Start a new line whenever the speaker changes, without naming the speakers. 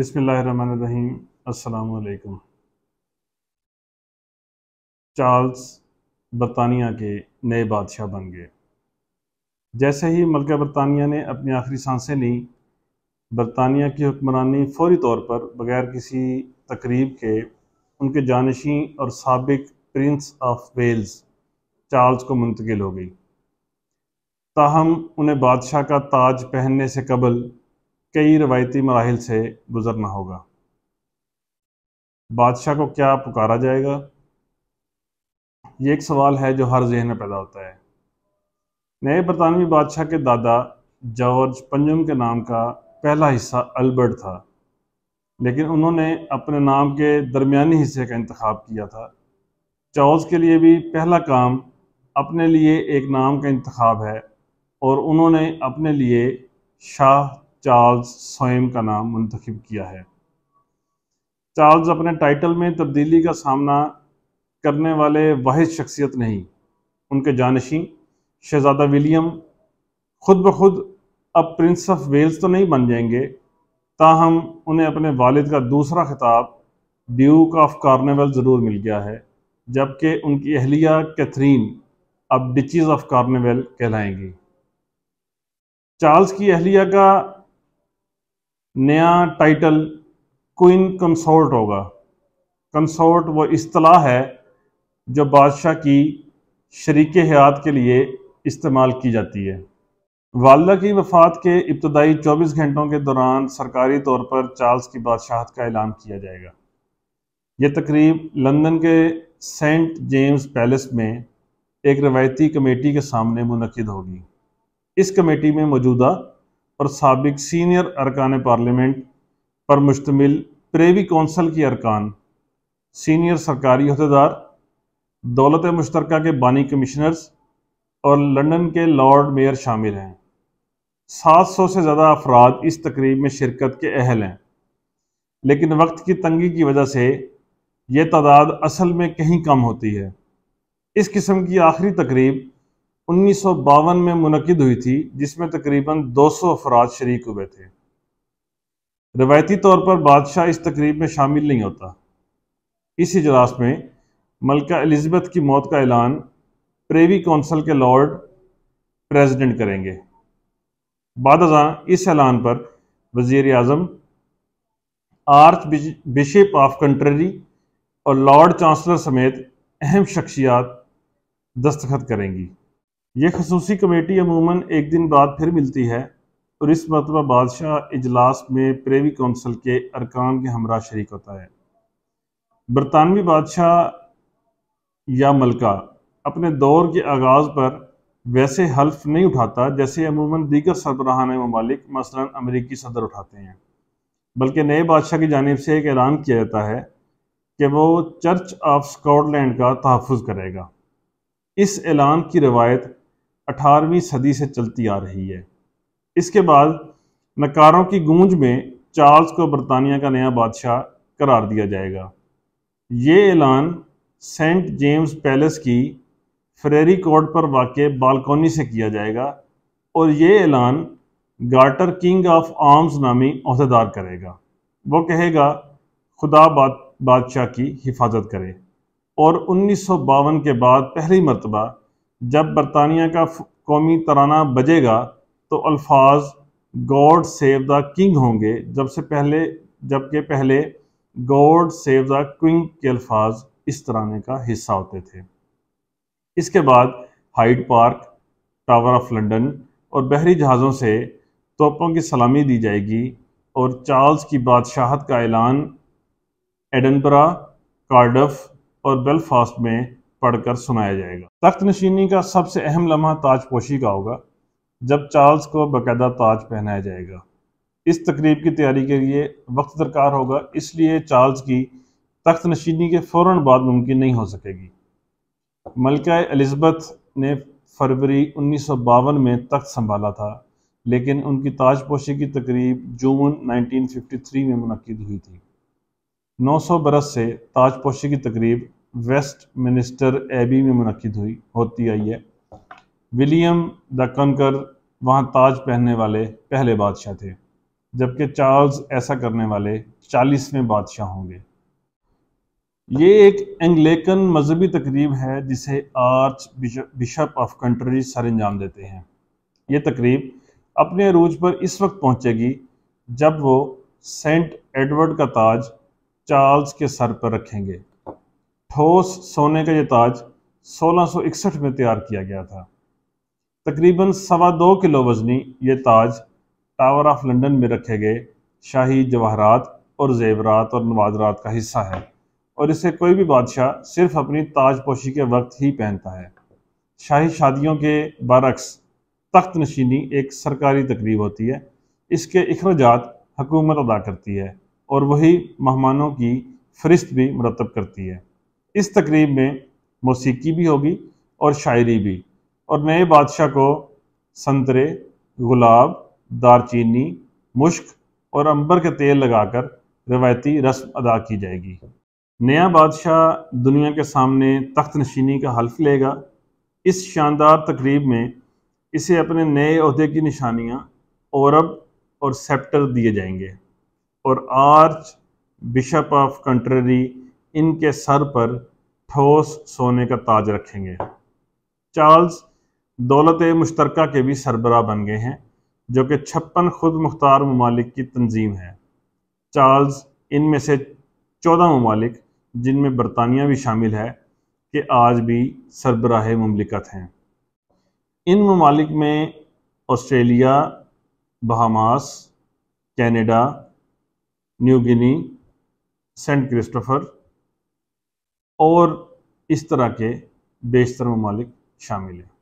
बिसमीम असलकम चार्ल्स बरतानिया के नए बादशाह बन गए जैसे ही मलका बरतानिया ने अपनी आखिरी सांसें ली बरतानिया की हुक्मरानी फौरी तौर पर बगैर किसी तकरीब के उनके जानशी और सबक प्रिंस ऑफ वेल्स चार्ल्स को मुंतकिल हो गई ताहम उन्हें बादशाह का ताज पहनने से कबल कई रवायती मराहल से गुज़रना होगा बादशाह को क्या पुकारा जाएगा ये एक सवाल है जो हर जहन में पैदा होता है नए बरतानवी बादशाह के दादा जॉर्ज पंजम के नाम का पहला हिस्सा अल्बर्ट था लेकिन उन्होंने अपने नाम के दरमियानी हिस्से का इंतखब किया था चार्ल्स के लिए भी पहला काम अपने लिए एक नाम का इंतखब है और उन्होंने अपने लिए शाह चार्ल्स स्वयं का नाम मंतखब किया है चार्ल्स अपने टाइटल में तब्दीली का सामना करने वाले वाद शख्सियत नहीं उनके जानशी शहजादा विलियम खुद ब खुद अब प्रिंस ऑफ वेल्स तो नहीं बन जाएंगे ताहम उन्हें अपने वालिद का दूसरा खिताब ड्यूक ऑफ कार्निवल ज़रूर मिल गया है जबकि उनकी अहलिया कैथरीन अब डिचीज़ ऑफ कार्निवल कहलाएंगी चार्ल्स की अहलिया का नया टाइटल क्वीन कंसोर्ट होगा कंसोर्ट वो असलाह है जो बादशाह की शर्क हयात के लिए इस्तेमाल की जाती है वालदा की वफात के इब्तदाई 24 घंटों के दौरान सरकारी तौर पर चार्ल्स की बादशाहत का ऐलान किया जाएगा ये तकरीब लंदन के सेंट जेम्स पैलेस में एक रवायती कमेटी के सामने मुनद होगी इस कमेटी में मौजूदा और सबक सीनियर अरकान पार्लियामेंट पर मुश्तमिल प्रेवी कौंसल की अरकान सीनियर सरकारी अहदेदार दौलत मुश्तर के बानी कमिश्नर्स और लंदन के लॉर्ड मेयर शामिल हैं 700 से ज़्यादा अफराद इस तकरीब में शिरकत के अहल हैं लेकिन वक्त की तंगी की वजह से यह तादाद असल में कहीं कम होती है इस किस्म की आखिरी तकरीब उन्नीस में मुनद हुई थी जिसमें तकरीबन 200 सौ अफराद शरीक हुए थे रवायती तौर पर बादशाह इस तकरीब में शामिल नहीं होता इस इजलास में मलका एलिजबेथ की मौत का ऐलान प्रेवी कौंसल के लॉर्ड प्रेसिडेंट करेंगे बाद इस ऐलान पर वजीर अजम आर्च बिशप ऑफ कंट्री और लॉर्ड चांसलर समेत अहम शख्सियात दस्तखत करेंगी ये खसूसी कमेटी अमूमन एक दिन बाद फिर मिलती है और इस मरतबा बादशाह इजलास में प्रेवी कौंसल के अरकान के हमरा शरीक होता है बरतानवी बादशाह या मलका अपने दौर के आगाज़ पर वैसे हल्फ नहीं उठाता जैसे अमूमन दीगर सरबराहान ममालिक मसला अमरीकी सदर उठाते हैं बल्कि नए बादशाह की जानब से एक ऐलान किया जाता है कि वो चर्च ऑफ स्कॉटलैंड का तहफ़ करेगा इस ऐलान की रवायत अठारहवीं सदी से चलती आ रही है इसके बाद नकारों की गूंज में चार्ल्स को बरतानिया का नया बादशाह करार दिया जाएगा ये ऐलान सेंट जेम्स पैलेस की फ्रेरी कोर्ट पर वाक़ बालकोनी से किया जाएगा और ये ऐलान गार्टर किंग ऑफ आर्म्स नामी अहदेदार करेगा वो कहेगा खुदा बादशाह की हिफाजत करे और उन्नीस के बाद पहली मरतबा जब बरतानिया का कौमी तराना बजेगा तो अल्फाज गॉड सेव द किंग होंगे जब से पहले जबकि पहले गॉड सेव द किंग के अल्फाज इस तराने का हिस्सा होते थे इसके बाद Hyde Park Tower of London और बहरी जहाज़ों से तोपों की सलामी दी जाएगी और चार्ल्स की बादशाहत का ऐलान एडनबरा कार्डफ और बेलफास्ट में पढ़कर सुनाया जाएगा तख्त नशीनी का सबसे अहम लम्हा ताजपोशी का होगा जब चार्ल्स को बाकायदा ताज पहनाया जाएगा इस तकरीब की तैयारी के लिए वक्त दरकार होगा इसलिए चार्ल्स की तख्त नशीनी के फ़ौर बाद मुमकिन नहीं हो सकेगी मलका एलिजबथ ने फरवरी उन्नीस सौ बावन में तख्त संभाला था लेकिन उनकी ताजपोशी की तकरीब जून नाइनटीन फिफ्टी थ्री में मुनद हुई थी नौ सौ बरस से ताजपोशी की तकरीब वेस्ट मिनिस्टर एबी में मनद हुई होती आई है विलियम द कंकर वहाँ ताज पहनने वाले पहले बादशाह थे जबकि चार्ल्स ऐसा करने वाले चालीसवें बादशाह होंगे ये एक एंग्लेकन मजहबी तकरीब है जिसे आर्च बिशप ऑफ कंट्री सर अंजाम देते हैं ये तकरीब अपने अरूज पर इस वक्त पहुंचेगी जब वो सेंट एडवर्ड का ताज चार्ल्स के सर पर रखेंगे ठोस सोने का यह ताज 1661 में तैयार किया गया था तकरीबन सवा दो किलो वजनी ये ताज टावर ऑफ लंदन में रखे गए शाही जवाहरात और जेवरात और नवाजरात का हिस्सा है और इसे कोई भी बादशाह सिर्फ अपनी ताजपोशी के वक्त ही पहनता है शाही शादियों के बरक्स तख्त नशीनी एक सरकारी तकरीब होती है इसके अखराज हुकूमत अदा करती है और वही मेहमानों की फहरिस्त भी मरतब करती है इस तकरीब में मौसीकी भी होगी और शायरी भी और नए बादशाह को संतरे गुलाब दारचीनी मुश्क और अंबर के तेल लगाकर रवायती रस्म अदा की जाएगी नया बादशाह दुनिया के सामने तख्त नशीनी का हल्फ लेगा इस शानदार तकरीब में इसे अपने नए अहदे की निशानियाँ औरब और सेप्टर दिए जाएंगे और आर्च बिशप ऑफ कंट्ररी इनके सर पर ठोस सोने का ताज रखेंगे चार्ल्स दौलत मुश्तरक के भी सरबरा बन गए हैं जो कि छप्पन खुद मुख्तार ममालिक की तंजीम है चार्ल्स इनमें से चौदह ममालिक जिनमें बरतानिया भी शामिल है कि आज भी सरबराह ममलिकत हैं इन ममालिक में Australia Bahamas Canada New Guinea Saint Christopher और इस तरह के बेशतर ममालिक शामिल हैं